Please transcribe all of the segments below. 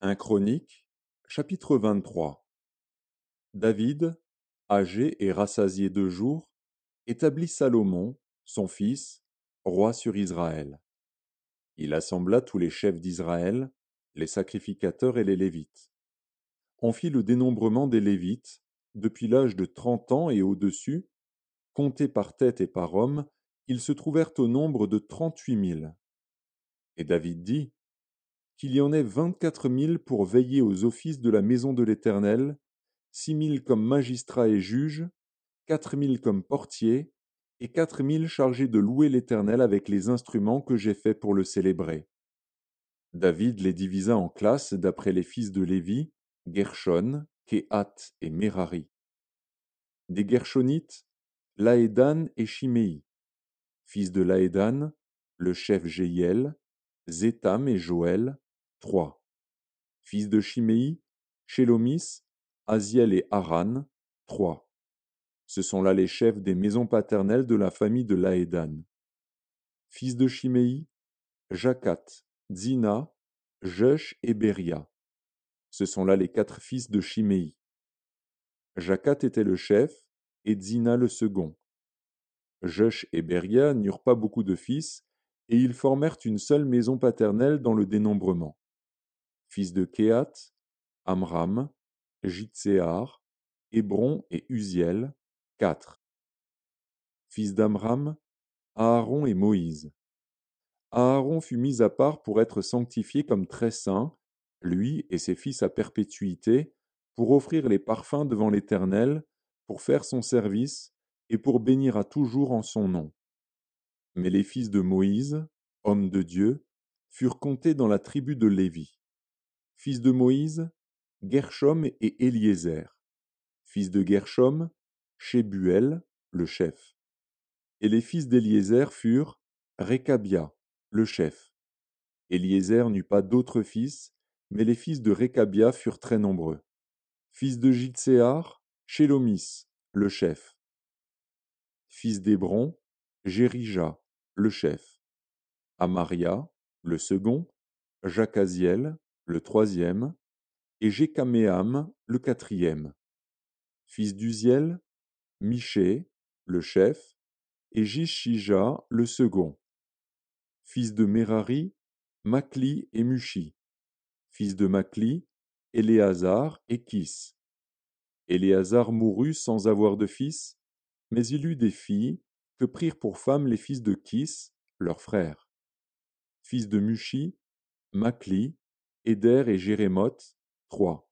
1 Chronique, chapitre 23 David, âgé et rassasié deux jours, établit Salomon, son fils, roi sur Israël. Il assembla tous les chefs d'Israël, les sacrificateurs et les Lévites. On fit le dénombrement des Lévites, depuis l'âge de trente ans et au-dessus, comptés par tête et par homme, ils se trouvèrent au nombre de trente-huit mille. Et David dit qu'il y en ait vingt-quatre mille pour veiller aux offices de la maison de l'Éternel, six mille comme magistrats et juges, quatre mille comme portiers, et quatre mille chargés de louer l'Éternel avec les instruments que j'ai faits pour le célébrer. David les divisa en classes d'après les fils de Lévi, Gershon, Kehat et Merari. Des Gershonites, Laédan et Shimei. Fils de Laédan, le chef Jéiel, Zétam et Joël, 3. Fils de Chiméi, Chélomis, Aziel et Aran. 3. Ce sont là les chefs des maisons paternelles de la famille de Laédan. Fils de Chiméi, Jacat, Zina, Josh et Beria. Ce sont là les quatre fils de Chiméi. Jacat était le chef et Zina le second. Josh et Beria n'eurent pas beaucoup de fils, et ils formèrent une seule maison paternelle dans le dénombrement fils de Kehat, Amram, Jitséar, Hébron et Uziel, quatre. Fils d'Amram, Aaron et Moïse. Aaron fut mis à part pour être sanctifié comme très saint, lui et ses fils à perpétuité, pour offrir les parfums devant l'Éternel, pour faire son service, et pour bénir à toujours en son nom. Mais les fils de Moïse, hommes de Dieu, furent comptés dans la tribu de Lévi fils de Moïse, Gershom et Éliézer. Fils de Gershom, Shebuel, le chef. Et les fils d'Éliézer furent Récabia, le chef. Éliézer n'eut pas d'autres fils, mais les fils de Récabia furent très nombreux. Fils de Gitzéar, Shélomis, le chef. Fils d'Hébron, Jérija, le chef. Amaria, le second, Jacaziel, le troisième, et Jekaméam, le quatrième. Fils d'Uziel, Miché, le chef, et Jishija, le second. Fils de Merari, Makli et Mushi. Fils de Makli, Éléazar et Kis. Éléazar mourut sans avoir de fils, mais il eut des filles que prirent pour femmes les fils de Kis, leurs frères. Fils de Mushi, Macli Éder et Jérémoth, trois.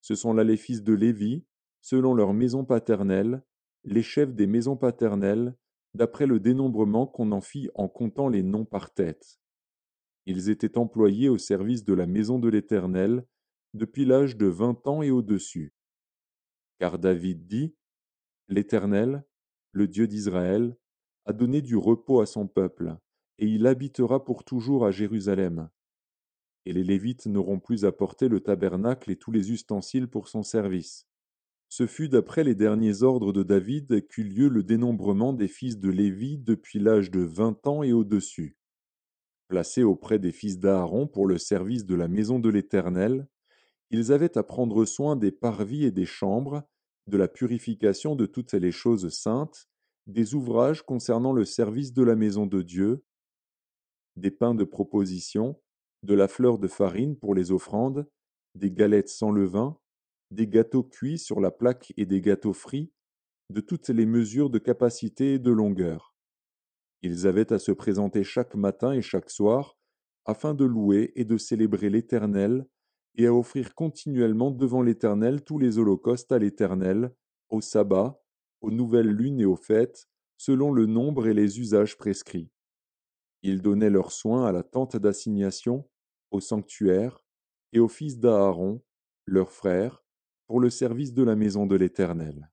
Ce sont là les fils de Lévi, selon leur maison paternelle, les chefs des maisons paternelles, d'après le dénombrement qu'on en fit en comptant les noms par tête. Ils étaient employés au service de la maison de l'Éternel depuis l'âge de vingt ans et au-dessus. Car David dit, L'Éternel, le Dieu d'Israël, a donné du repos à son peuple, et il habitera pour toujours à Jérusalem et les Lévites n'auront plus à porter le tabernacle et tous les ustensiles pour son service. Ce fut d'après les derniers ordres de David qu'eut lieu le dénombrement des fils de Lévi depuis l'âge de vingt ans et au-dessus. Placés auprès des fils d'Aaron pour le service de la maison de l'Éternel, ils avaient à prendre soin des parvis et des chambres, de la purification de toutes les choses saintes, des ouvrages concernant le service de la maison de Dieu, des pains de proposition, de la fleur de farine pour les offrandes, des galettes sans levain, des gâteaux cuits sur la plaque et des gâteaux frits, de toutes les mesures de capacité et de longueur. Ils avaient à se présenter chaque matin et chaque soir, afin de louer et de célébrer l'Éternel, et à offrir continuellement devant l'Éternel tous les holocaustes à l'Éternel, au sabbat, aux nouvelles lunes et aux fêtes, selon le nombre et les usages prescrits. Ils donnaient leurs soins à la tente d'assignation, au sanctuaire, et aux fils d'Aaron, leurs frères, pour le service de la maison de l'Éternel.